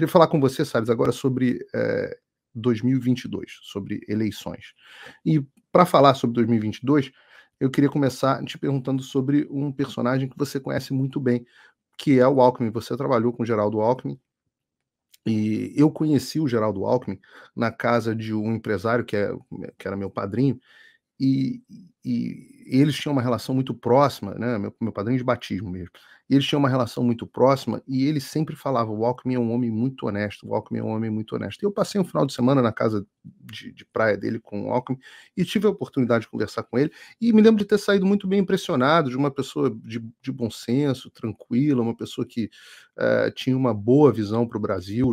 queria falar com você, Salles, agora sobre é, eh, 2022, sobre eleições. E para falar sobre 2022, eu queria começar te perguntando sobre um personagem que você conhece muito bem, que é o Alckmin. Você trabalhou com o Geraldo Alckmin. E eu conheci o Geraldo Alckmin na casa de um empresário que, é, que era meu padrinho, e, e, eles tinham uma relação muito próxima, né? Meu, meu padrinho de batismo mesmo. E eles tinham uma relação muito próxima e ele sempre falava: o Alckmin é um homem muito honesto, o Alckmin é um homem muito honesto. E eu passei um final de semana na casa de, de praia dele com o Alckmin e tive a oportunidade de conversar com ele. E me lembro de ter saído muito bem impressionado de uma pessoa de, de bom senso, tranquila, uma pessoa que uh, tinha uma boa visão para o Brasil,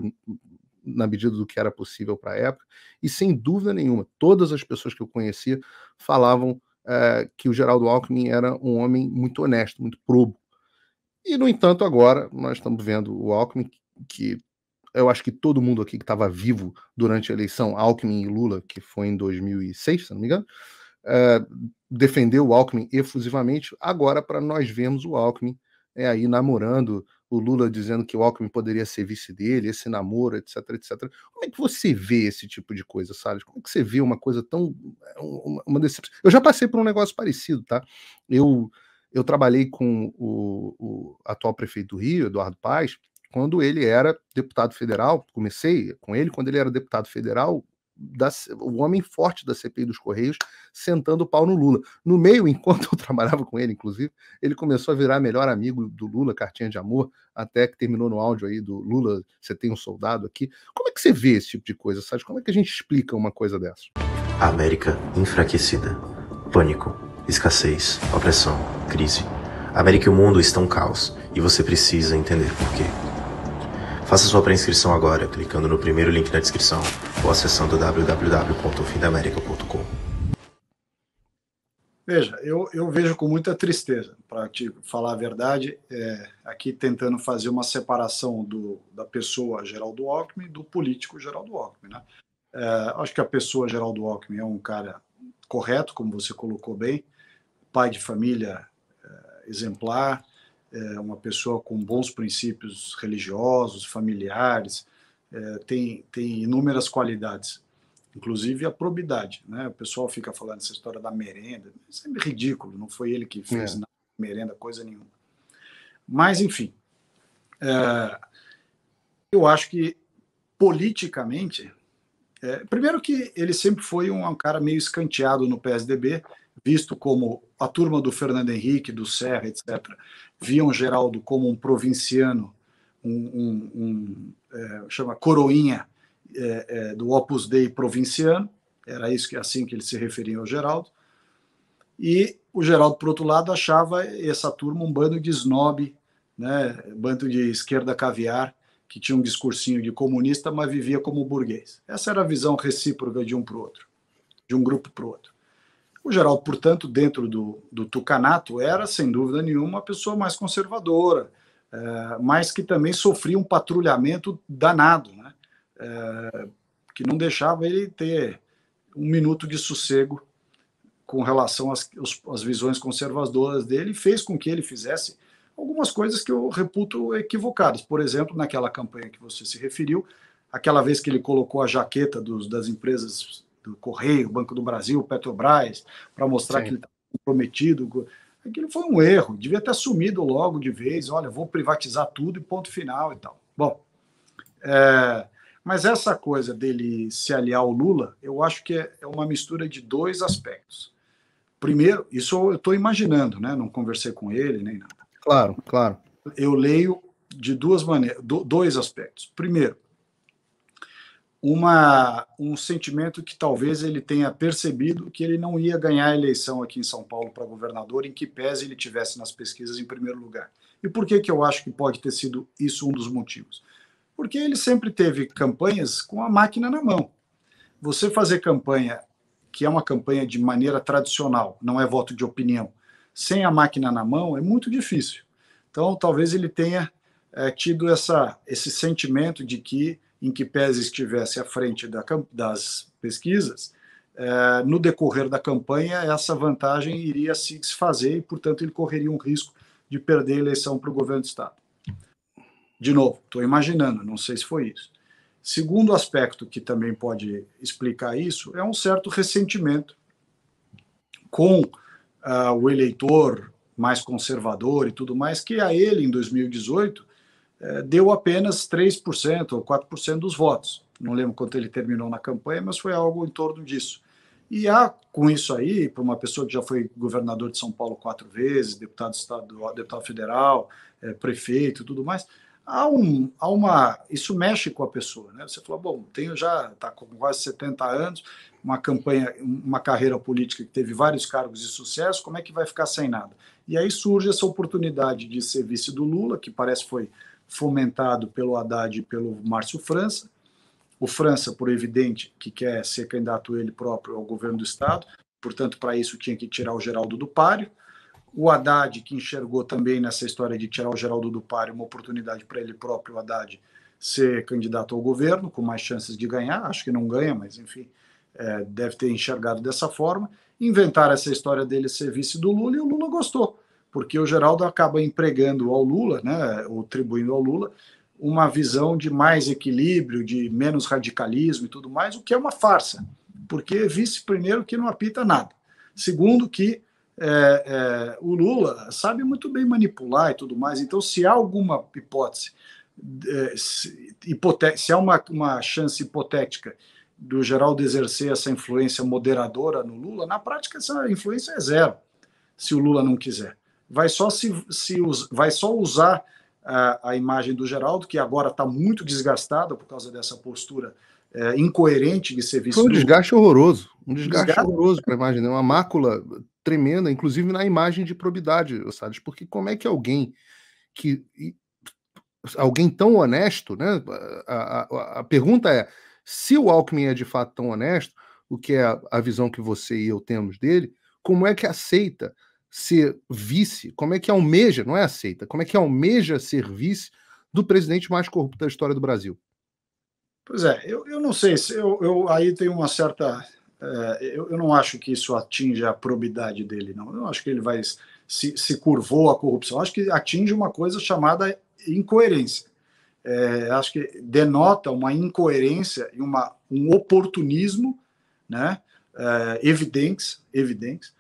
na medida do que era possível para a época, e sem dúvida nenhuma, todas as pessoas que eu conhecia falavam uh, que o Geraldo Alckmin era um homem muito honesto, muito probo, e, no entanto, agora nós estamos vendo o Alckmin, que eu acho que todo mundo aqui que estava vivo durante a eleição Alckmin e Lula, que foi em 2006, se não me engano, uh, defendeu o Alckmin efusivamente. Agora, para nós vermos o Alckmin é, aí namorando, o Lula dizendo que o Alckmin poderia ser vice dele, esse namoro, etc, etc. Como é que você vê esse tipo de coisa, Salles? Como é que você vê uma coisa tão. Eh, uma, uma decepção? Eu já passei por um negócio parecido, tá? Eu eu trabalhei com o, o atual prefeito do Rio, Eduardo Paes, quando ele era deputado federal. Comecei com ele quando ele era deputado federal, da, o homem forte da CPI dos Correios, sentando o pau no Lula. No meio, enquanto eu trabalhava com ele, inclusive, ele começou a virar melhor amigo do Lula, cartinha de amor, até que terminou no áudio aí do Lula, você tem um soldado aqui. Como é que você vê esse tipo de coisa, sabe? Como é que a gente explica uma coisa dessa? América enfraquecida. Pânico escassez, opressão, crise. A América e o mundo estão caos e você precisa entender por quê. Faça sua pré-inscrição agora clicando no primeiro link na descrição ou acessando www.findamerica.com. Veja, eu, eu vejo com muita tristeza, para te falar a verdade, é, aqui tentando fazer uma separação do, da pessoa Geraldo Alckmin do político Geraldo Alckmin. Né? É, acho que a pessoa Geraldo Alckmin é um cara correto, como você colocou bem, pai de família eh, exemplar, eh, uma pessoa com bons princípios religiosos, familiares, eh, tem, tem inúmeras qualidades, inclusive a probidade. Né? O pessoal fica falando essa história da merenda, isso é ridículo, não foi ele que fez é. nada, merenda, coisa nenhuma. Mas, enfim, é, eu acho que politicamente, é, primeiro que ele sempre foi um, um cara meio escanteado no PSDB, visto como a turma do Fernando Henrique, do Serra, etc., viam Geraldo como um provinciano, um, um, um é, chama coroinha é, é, do Opus Dei provinciano, era isso que assim que eles se referiam ao Geraldo. E o Geraldo, por outro lado, achava essa turma um bando de snob, né, bando de esquerda caviar, que tinha um discursinho de comunista, mas vivia como burguês. Essa era a visão recíproca de um para o outro, de um grupo para o outro. O Geraldo, portanto, dentro do, do tucanato, era, sem dúvida nenhuma, uma pessoa mais conservadora, é, mas que também sofria um patrulhamento danado, né? É, que não deixava ele ter um minuto de sossego com relação às, às visões conservadoras dele, e fez com que ele fizesse algumas coisas que eu reputo equivocadas. Por exemplo, naquela campanha que você se referiu, aquela vez que ele colocou a jaqueta dos, das empresas do Correio, Banco do Brasil, Petrobras, para mostrar Sim. que ele está comprometido. Aquilo foi um erro, devia ter assumido logo de vez, olha, vou privatizar tudo e ponto final e tal. Bom, é, mas essa coisa dele se aliar ao Lula, eu acho que é, é uma mistura de dois aspectos. Primeiro, isso eu estou imaginando, né? Não conversei com ele nem nada. Claro, claro. Eu leio de duas maneiras, do, dois aspectos. Primeiro, uma, um sentimento que talvez ele tenha percebido que ele não ia ganhar a eleição aqui em São Paulo para governador, em que pese ele tivesse nas pesquisas em primeiro lugar. E por que, que eu acho que pode ter sido isso um dos motivos? Porque ele sempre teve campanhas com a máquina na mão. Você fazer campanha, que é uma campanha de maneira tradicional, não é voto de opinião, sem a máquina na mão, é muito difícil. Então, talvez ele tenha é, tido essa, esse sentimento de que em que Pérez estivesse à frente da, das pesquisas, é, no decorrer da campanha essa vantagem iria se desfazer e, portanto, ele correria um risco de perder a eleição para o governo do Estado. De novo, estou imaginando, não sei se foi isso. Segundo aspecto que também pode explicar isso é um certo ressentimento com uh, o eleitor mais conservador e tudo mais, que a ele, em 2018, é, deu apenas 3% ou 4% dos votos. Não lembro quanto ele terminou na campanha, mas foi algo em torno disso. E há, com isso aí, para uma pessoa que já foi governador de São Paulo quatro vezes, deputado estadual, deputado federal, é, prefeito tudo mais, há, um, há uma. Isso mexe com a pessoa, né? Você fala, bom, tenho já, está com quase 70 anos, uma campanha, uma carreira política que teve vários cargos de sucesso, como é que vai ficar sem nada? E aí surge essa oportunidade de ser vice do Lula, que parece foi fomentado pelo Haddad e pelo Márcio França. O França, por evidente, que quer ser candidato ele próprio ao governo do Estado, portanto, para isso tinha que tirar o Geraldo do páreo. O Haddad, que enxergou também nessa história de tirar o Geraldo do páreo uma oportunidade para ele próprio, o Haddad, ser candidato ao governo, com mais chances de ganhar, acho que não ganha, mas enfim, é, deve ter enxergado dessa forma. Inventaram essa história dele ser vice do Lula e o Lula gostou porque o Geraldo acaba empregando ao Lula, né, ou atribuindo ao Lula, uma visão de mais equilíbrio, de menos radicalismo e tudo mais, o que é uma farsa, porque vice, primeiro, que não apita nada. Segundo, que é, é, o Lula sabe muito bem manipular e tudo mais, então, se há alguma hipótese, é, se, se há uma, uma chance hipotética do Geraldo exercer essa influência moderadora no Lula, na prática, essa influência é zero, se o Lula não quiser vai só, se, se us, vai só usar a, a, imagem do Geraldo, que agora está muito desgastada por causa dessa postura é, incoerente de serviço Foi um desgaste horroroso, um desgaste, desgaste. horroroso para a imagem, né? uma mácula tremenda, inclusive na imagem de probidade, Salles, porque como é que alguém que alguém tão honesto, né? A, a, a pergunta é se o Alckmin é de fato tão honesto, o que é a visão que você e eu temos dele, como é que aceita ser vice, como é que almeja, não é aceita, como é que almeja ser vice do presidente mais corrupto da história do Brasil? Pois é, eu, eu não sei, se eu, eu aí tem uma certa. É, eu, eu, não acho que isso atinge a probidade dele, não. Eu acho que ele vai se, se curvou à corrupção. Eu acho que atinge uma coisa chamada incoerência. É, acho que denota uma incoerência e uma, um oportunismo né, é, evidentes, evidentes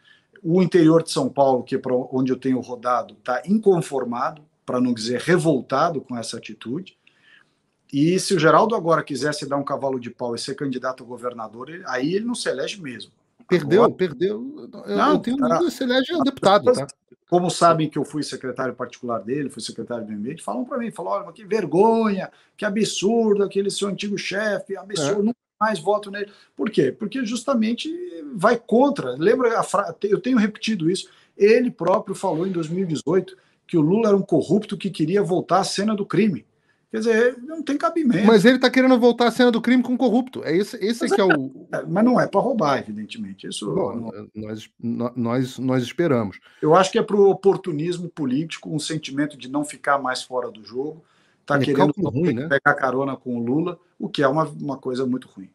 o interior de São Paulo, que é para onde eu tenho rodado, está inconformado, para não dizer revoltado com essa atitude. E se o Geraldo agora quisesse dar um cavalo de pau e ser candidato a governador, ele, aí ele não se elege mesmo. Perdeu, agora, perdeu. Eu, não, eu tenho tá. dúvida se elege a deputado. Tá? Como sabem que eu fui secretário particular dele, fui secretário do meio ambiente, falam para mim, falam, olha, que vergonha, que absurdo, aquele seu antigo chefe, absurdo, é. não mais voto nele. Por quê? Porque justamente vai contra. Lembra, fra... eu tenho repetido isso. Ele próprio falou em 2018 que o Lula era um corrupto que queria voltar à cena do crime. Quer dizer, não tem cabimento. Mas ele está querendo voltar à cena do crime com corrupto. É esse, esse mas, que é, é o. É, mas não é para roubar, evidentemente. Isso Bom, não... É. nós, nós, nós esperamos. Eu acho que é para o oportunismo político, um sentimento de não ficar mais fora do jogo tá um é, querendo ruim, né? pegar carona com o Lula, o que é uma, uma coisa muito ruim.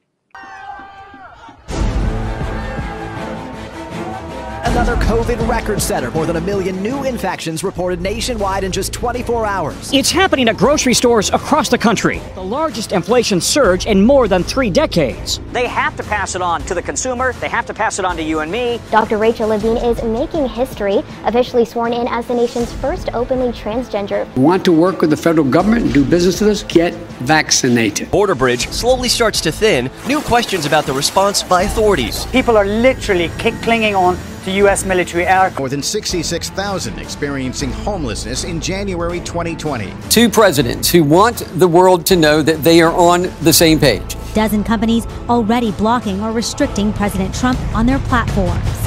another COVID record setter. More than a million new infections reported nationwide in just 24 hours. It's happening at grocery stores across the country. The largest inflation surge in more than three decades. They have to pass it on to the consumer. They have to pass it on to you and me. Dr. Rachel Levine is making history, officially sworn in as the nation's first openly transgender. want to work with the federal government and do business with us? Get vaccinated. Border bridge slowly starts to thin. New questions about the response by authorities. People are literally clinging on to U.S. military aircraft. More than 66,000 experiencing homelessness in January 2020. Two presidents who want the world to know that they are on the same page. Dozen companies already blocking or restricting President Trump on their platforms.